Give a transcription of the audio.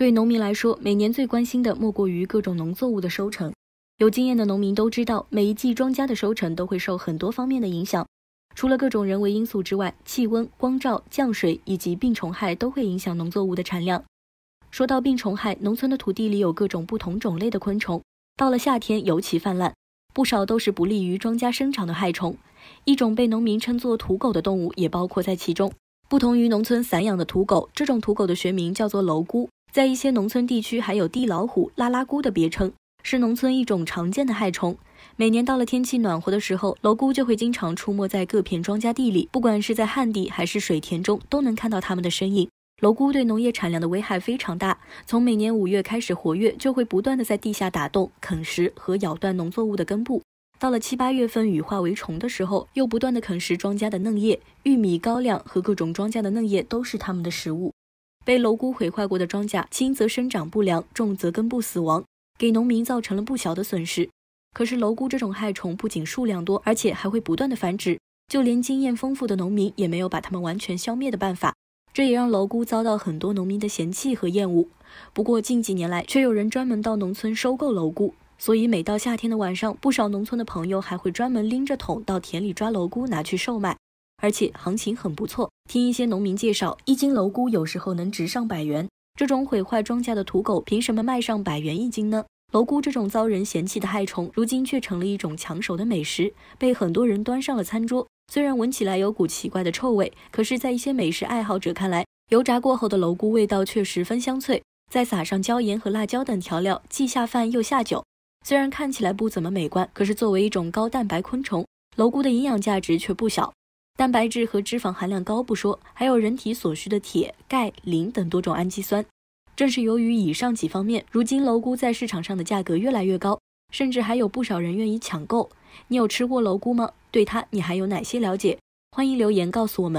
对农民来说，每年最关心的莫过于各种农作物的收成。有经验的农民都知道，每一季庄稼的收成都会受很多方面的影响。除了各种人为因素之外，气温、光照、降水以及病虫害都会影响农作物的产量。说到病虫害，农村的土地里有各种不同种类的昆虫，到了夏天尤其泛滥，不少都是不利于庄稼生长的害虫。一种被农民称作“土狗”的动物也包括在其中。不同于农村散养的土狗，这种土狗的学名叫做蝼蛄。在一些农村地区，还有地老虎、拉拉菇的别称，是农村一种常见的害虫。每年到了天气暖和的时候，蝼蛄就会经常出没在各片庄稼地里，不管是在旱地还是水田中，都能看到它们的身影。蝼蛄对农业产量的危害非常大，从每年五月开始活跃，就会不断的在地下打洞、啃食和咬断农作物的根部。到了七八月份羽化为虫的时候，又不断的啃食庄稼的嫩叶，玉米、高粱和各种庄稼的嫩叶都是它们的食物。被蝼蛄毁坏过的庄稼，轻则生长不良，重则根部死亡，给农民造成了不小的损失。可是蝼蛄这种害虫不仅数量多，而且还会不断的繁殖，就连经验丰富的农民也没有把它们完全消灭的办法。这也让蝼蛄遭到很多农民的嫌弃和厌恶。不过近几年来，却有人专门到农村收购蝼蛄，所以每到夏天的晚上，不少农村的朋友还会专门拎着桶到田里抓蝼蛄拿去售卖。而且行情很不错。听一些农民介绍，一斤蝼蛄有时候能值上百元。这种毁坏庄稼的土狗，凭什么卖上百元一斤呢？蝼蛄这种遭人嫌弃的害虫，如今却成了一种抢手的美食，被很多人端上了餐桌。虽然闻起来有股奇怪的臭味，可是，在一些美食爱好者看来，油炸过后的蝼蛄味道却十分香脆。再撒上椒盐和辣椒等调料，既下饭又下酒。虽然看起来不怎么美观，可是作为一种高蛋白昆虫，蝼蛄的营养价值却不小。蛋白质和脂肪含量高不说，还有人体所需的铁、钙、磷等多种氨基酸。正是由于以上几方面，如今蝼蛄在市场上的价格越来越高，甚至还有不少人愿意抢购。你有吃过蝼蛄吗？对它你还有哪些了解？欢迎留言告诉我们。